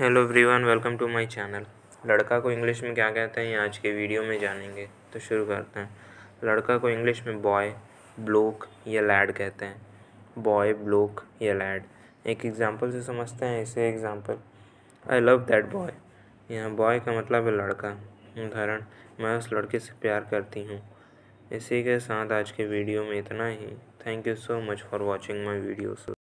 hello everyone welcome to my channel लड़का को English में क्या कहते हैं ये आज के वीडियो में जानेंगे तो शुरू करते हैं लड़का को इंग्लिश में बॉय ब्लोक या लैड कहते हैं बॉय ब्लोक या लैड एक एग्जांपल से समझते हैं इसे example I love that boy यहाँ बॉय का मतलब है लड़का उदाहरण मैं उस लड़के से प्यार करती हूँ इसी के साथ आज के वीडियो में इतना ही thank you so much for watching my video